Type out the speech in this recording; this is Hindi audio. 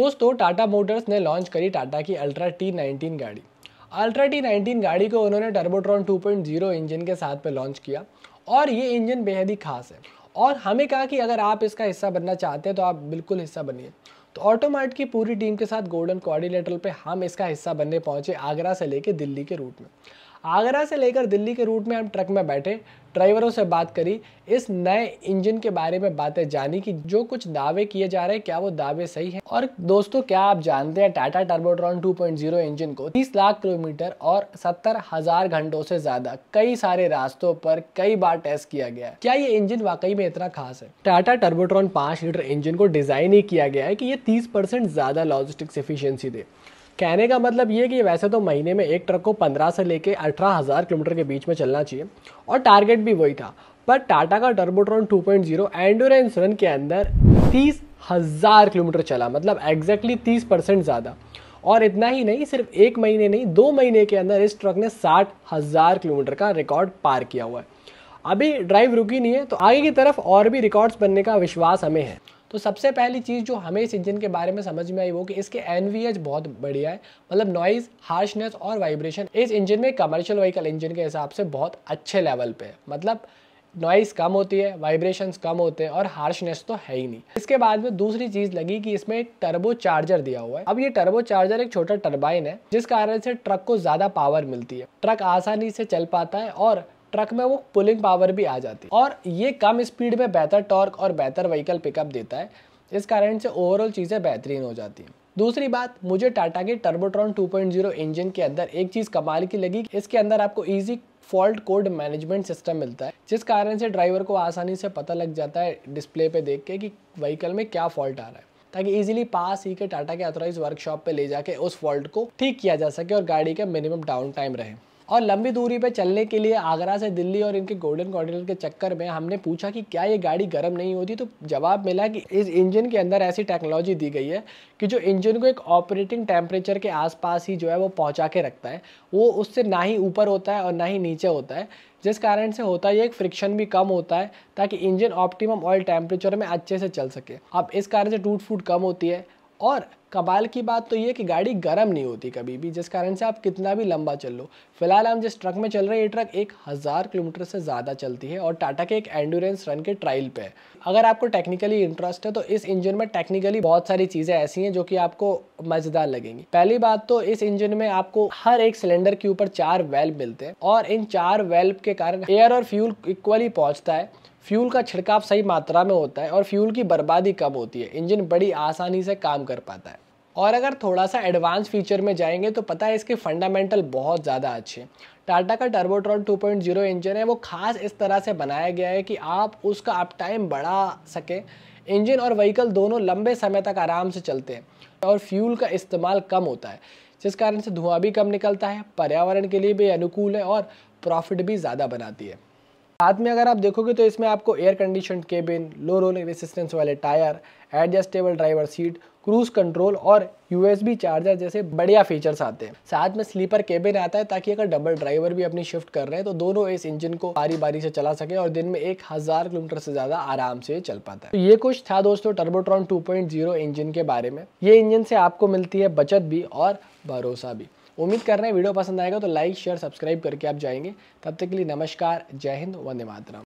दोस्तों टाटा मोटर्स ने लॉन्च करी टाटा की अल्ट्रा टी नाइनटीन गाड़ी अल्ट्रा टी नाइनटीन गाड़ी को उन्होंने टर्बोट्रॉन 2.0 इंजन के साथ पे लॉन्च किया और ये इंजन बेहद ही खास है और हमें कहा कि अगर आप इसका हिस्सा बनना चाहते हैं तो आप बिल्कुल हिस्सा बनिए तो ऑटोमार्ट की पूरी टीम के साथ गोल्डन कोऑर्डिनेटर पे हम इसका हिस्सा बनने पहुंचे आगरा से लेकर दिल्ली के रूट में आगरा से लेकर दिल्ली के रूट में हम ट्रक में बैठे ड्राइवरों से बात करी इस नए इंजन के बारे में बातें जानी कि जो कुछ दावे किए जा रहे हैं क्या वो दावे सही है और दोस्तों क्या आप जानते हैं टाटा टर्बोट्रॉन 2.0 इंजन को 30 लाख किलोमीटर और सत्तर हजार घंटों से ज्यादा कई सारे रास्तों पर कई बार टेस्ट किया गया है क्या ये इंजन वाकई में इतना खास है टाटा टर्बोट्रॉन पांच लीटर इंजन को डिजाइन ही किया गया है कि ये तीस ज्यादा लॉजिस्टिक्स एफिशियंसी दे कहने का मतलब ये कि वैसे तो महीने में एक ट्रक को पंद्रह से लेकर अठारह हज़ार किलोमीटर के बीच में चलना चाहिए और टारगेट भी वही था पर टाटा का टर्बोट्रॉन 2.0 एंडोरेंस रन के अंदर तीस हज़ार किलोमीटर चला मतलब एग्जैक्टली तीस परसेंट ज़्यादा और इतना ही नहीं सिर्फ एक महीने नहीं दो महीने के अंदर इस ट्रक ने साठ हज़ार किलोमीटर का रिकॉर्ड पार किया हुआ है अभी ड्राइव रुकी नहीं है तो आगे की तरफ और भी रिकॉर्ड्स बनने का विश्वास हमें है तो सबसे पहली चीज़ जो हमें इस इंजन के बारे में समझ में आई वो कि इसके एन बहुत बढ़िया है मतलब नॉइज़ हार्शनेस और वाइब्रेशन इस इंजन में कमर्शियल व्हीकल इंजन के हिसाब से बहुत अच्छे लेवल पे है मतलब नॉइस कम होती है वाइब्रेशंस कम होते हैं और हार्शनेस तो है ही नहीं इसके बाद में दूसरी चीज़ लगी कि इसमें एक टर्बो चार्जर दिया हुआ है अब ये टर्बो चार्जर एक छोटा टर्बाइन है जिस कारण से ट्रक को ज़्यादा पावर मिलती है ट्रक आसानी से चल पाता है और ट्रक में वो पुलिंग पावर भी आ जाती है और ये कम स्पीड में बेहतर टॉर्क और बेहतर व्हीकल पिकअप देता है इस कारण से ओवरऑल चीज़ें बेहतरीन हो जाती हैं दूसरी बात मुझे टाटा के टर्बोट्रॉन 2.0 इंजन के अंदर एक चीज़ कमाल की लगी इसके अंदर आपको easy fault code management system मिलता है जिस कारण से ड्राइवर को आसानी से पता लग जाता है डिस्प्ले पे देख के कि व्हीकल में क्या फॉल्ट आ रहा है ताकि इजीली पास ही के टाटा के अथोराइज वर्कशॉप पे ले जाके उस फॉल्ट को ठीक किया जा सके और गाड़ी का मिनिमम डाउन टाइम रहे और लंबी दूरी पर चलने के लिए आगरा से दिल्ली और इनके गोल्डन कॉरिडोर के चक्कर में हमने पूछा कि क्या ये गाड़ी गर्म नहीं होती तो जवाब मिला कि इस इंजन के अंदर ऐसी टेक्नोलॉजी दी गई है कि जो इंजन को एक ऑपरेटिंग टेम्परेचर के आसपास ही जो है वो पहुंचा के रखता है वो उससे ना ही ऊपर होता है और ना ही नीचे होता है जिस कारण से होता है एक फ्रिक्शन भी कम होता है ताकि इंजन ऑप्टिमम ऑयल टेम्परेचर में अच्छे से चल सके अब इस कारण से टूट फूट कम होती है और कबाल की बात तो ये कि गाड़ी गर्म नहीं होती कभी भी जिस कारण से आप कितना भी लंबा चल लो फिलहाल हम जिस ट्रक में चल रहे हैं ये ट्रक एक हज़ार किलोमीटर से ज़्यादा चलती है और टाटा के एक एंडोरेंस रन के ट्रायल पे है अगर आपको टेक्निकली इंटरेस्ट है तो इस इंजन में टेक्निकली बहुत सारी चीज़ें ऐसी हैं जो कि आपको मज़ेदार लगेंगी पहली बात तो इस इंजन में आपको हर एक सिलेंडर के ऊपर चार वेल्व मिलते हैं और इन चार वेल्व के कारण एयर और फ्यूल इक्वली पहुँचता है फ्यूल का छिड़काव सही मात्रा में होता है और फ्यूल की बर्बादी कम होती है इंजन बड़ी आसानी से काम कर पाता है और अगर थोड़ा सा एडवांस फीचर में जाएंगे तो पता है इसके फंडामेंटल बहुत ज़्यादा अच्छे हैं टाटा का टर्बोट्रॉल 2.0 इंजन है वो खास इस तरह से बनाया गया है कि आप उसका आप टाइम बढ़ा सकें इंजन और व्हीकल दोनों लंबे समय तक आराम से चलते हैं और फ्यूल का इस्तेमाल कम होता है जिस कारण से धुआं भी कम निकलता है पर्यावरण के लिए भी अनुकूल है और प्रॉफिट भी ज़्यादा बनाती है साथ में अगर आप देखोगे तो इसमें आपको air condition cabin low rolling resistance वाले tyre adjustable driver seat cruise control और यूएसबी चार्जर जैसे बढ़िया फीचर्स आते हैं साथ में स्लीपर केबिन आता है ताकि अगर डबल ड्राइवर भी अपनी शिफ्ट कर रहे हैं तो दोनों इस इंजन को बारी बारी से चला सके और दिन में एक हजार किलोमीटर से ज्यादा आराम से चल पाता है तो ये कुछ था दोस्तों टर्बोट्रॉन टू इंजन के बारे में ये इंजन से आपको मिलती है बचत भी और भरोसा भी उम्मीद कर रहे हैं वीडियो पसंद आएगा तो लाइक शेयर सब्सक्राइब करके आप जाएंगे तब तक के लिए नमस्कार जय हिंद वंदे मातरम